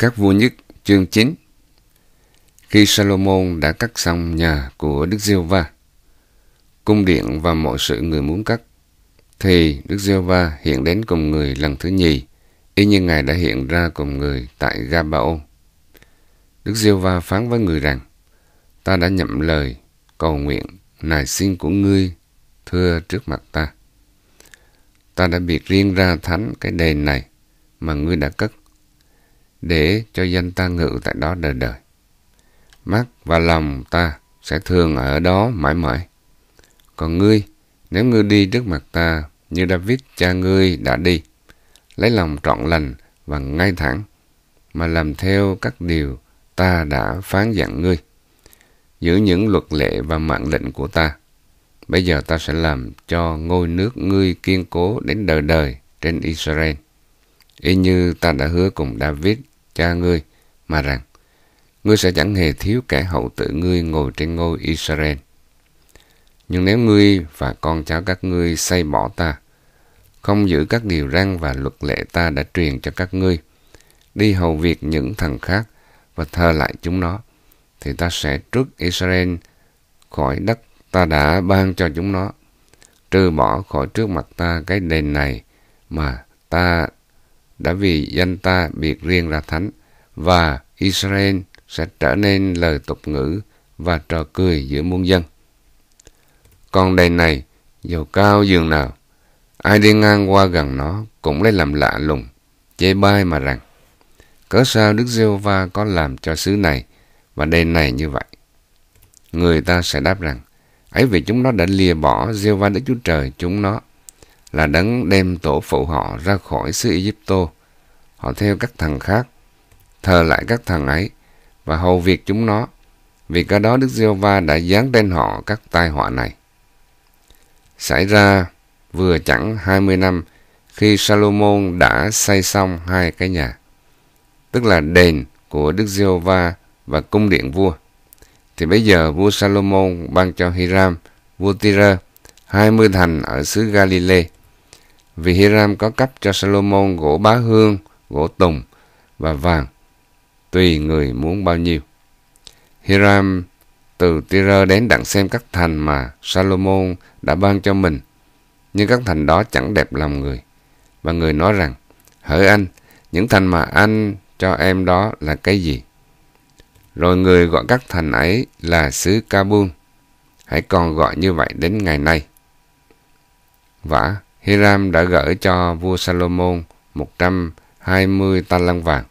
Các vua nhất chương 9 Khi Salomon đã cắt xong nhà của Đức Diêu Va, cung điện và mọi sự người muốn cắt, thì Đức Diêu Va hiện đến cùng người lần thứ nhì, y như Ngài đã hiện ra cùng người tại Gabao Đức Diêu Va phán với người rằng, ta đã nhậm lời, cầu nguyện, nài xin của ngươi, thưa trước mặt ta. Ta đã biệt riêng ra thánh cái đền này mà ngươi đã cất để cho dân ta ngự tại đó đời đời. Mắt và lòng ta sẽ thường ở đó mãi mãi. Còn ngươi, nếu ngươi đi trước mặt ta như David cha ngươi đã đi, lấy lòng trọn lành và ngay thẳng, mà làm theo các điều ta đã phán dặn ngươi. Giữ những luật lệ và mạng lệnh của ta. Bây giờ ta sẽ làm cho ngôi nước ngươi kiên cố đến đời đời trên Israel. Y như ta đã hứa cùng David cha ngươi, mà rằng, ngươi sẽ chẳng hề thiếu kẻ hậu tự ngươi ngồi trên ngôi Israel. Nhưng nếu ngươi và con cháu các ngươi say bỏ ta, không giữ các điều răn và luật lệ ta đã truyền cho các ngươi, đi hầu việc những thần khác và thờ lại chúng nó, thì ta sẽ trước Israel khỏi đất ta đã ban cho chúng nó, trừ bỏ khỏi trước mặt ta cái đền này mà ta đã vì danh ta biệt riêng ra thánh và Israel sẽ trở nên lời tục ngữ và trò cười giữa muôn dân. Con đền này, dầu cao giường nào, ai đi ngang qua gần nó cũng lấy làm lạ lùng, chê bai mà rằng, cớ sao Đức giê va có làm cho xứ này và đền này như vậy? Người ta sẽ đáp rằng, ấy vì chúng nó đã lìa bỏ giê va Đức Chúa Trời chúng nó là đấng đem tổ phụ họ ra khỏi xứ Egypto. Họ theo các thần khác, thờ lại các thần ấy và hầu việc chúng nó, vì cái đó Đức giê va đã giáng lên họ các tai họa này. Xảy ra vừa chẳng 20 năm khi Salomon đã xây xong hai cái nhà, tức là đền của Đức giê va và cung điện vua. Thì bây giờ vua Salomon ban cho Hiram, vua Tyre, 20 thành ở xứ Galilee vì Hiram có cấp cho Salomon gỗ bá hương, gỗ tùng và vàng, tùy người muốn bao nhiêu. Hiram từ Tyre đến đặng xem các thành mà Salomon đã ban cho mình, nhưng các thành đó chẳng đẹp lòng người. Và người nói rằng, hỡi anh, những thành mà anh cho em đó là cái gì? Rồi người gọi các thành ấy là xứ Kabul. Hãy còn gọi như vậy đến ngày nay. Vả, Hiram đã gửi cho vua Salomon 120 ta lăng vàng.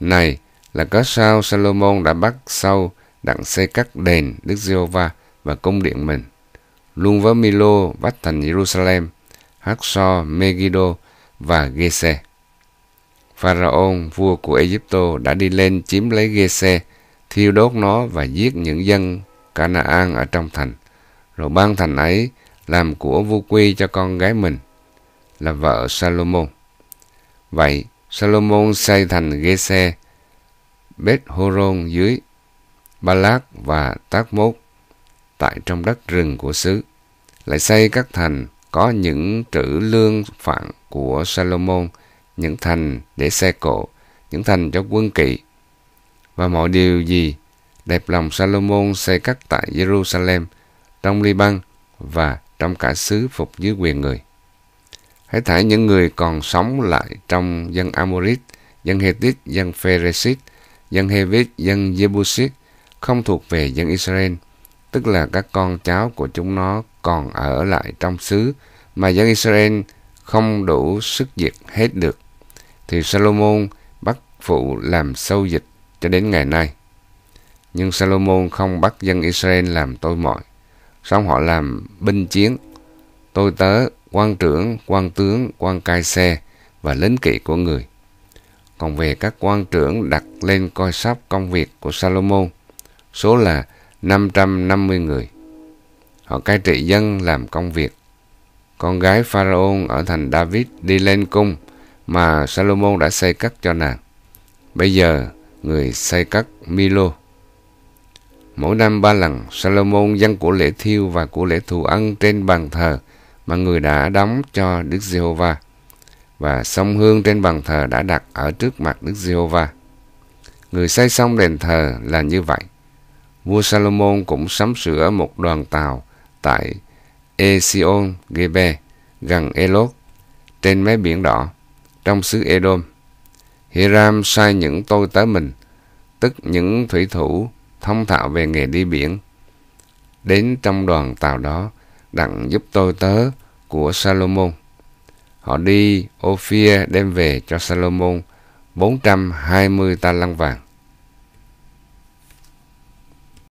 Này là có sao Salomon đã bắt sau đặng xây các đền Đức Giê-hô-va và cung điện mình. Luôn với Milo vách thành Jerusalem, Haxor, Megiddo và Gese. Pharaon, vua của Egypto, đã đi lên chiếm lấy Gese, thiêu đốt nó và giết những dân Canaan ở trong thành. Rồi ban thành ấy làm của vô quy cho con gái mình là vợ Salomon. Vậy, Salomon xây thành Gese, Beth Horon dưới, Balak và Tác Mốt tại trong đất rừng của xứ. Lại xây các thành có những trữ lương phạn của Salomon, những thành để xe cộ, những thành cho quân kỵ. Và mọi điều gì đẹp lòng Salomon xây cắt tại Jerusalem, trong Liban và trong cả xứ phục dưới quyền người. Hãy thả những người còn sống lại trong dân Amorit, dân Hethit, dân Pheresit, dân Hevit, dân Jebusit không thuộc về dân Israel, tức là các con cháu của chúng nó còn ở lại trong xứ mà dân Israel không đủ sức diệt hết được, thì Salomon bắt phụ làm sâu dịch cho đến ngày nay. Nhưng Salomon không bắt dân Israel làm tôi mọi Xong họ làm binh chiến. Tôi tớ, quan trưởng, quan tướng, quan cai xe và lính kỵ của người. Còn về các quan trưởng đặt lên coi sóc công việc của Salomon, số là 550 người. Họ cai trị dân làm công việc. Con gái Pharaon ở thành David đi lên cung mà Salomon đã xây cất cho nàng. Bây giờ người xây cất Milo Mỗi năm ba lần, Salomon dâng của lễ thiêu và của lễ thù ân trên bàn thờ mà người đã đóng cho Đức Giê-hô-va và sông hương trên bàn thờ đã đặt ở trước mặt Đức Giê-hô-va. Người xây xong đền thờ là như vậy. Vua Salomon cũng sắm sửa một đoàn tàu tại Esion Gebe gần Elot trên mé biển đỏ trong xứ Edom. Hiram sai những tôi tớ mình, tức những thủy thủ thông thạo về nghề đi biển. Đến trong đoàn tàu đó, đặng giúp tôi tớ của Salomon. Họ đi Ophir đem về cho Salomon 420 ta lăng vàng.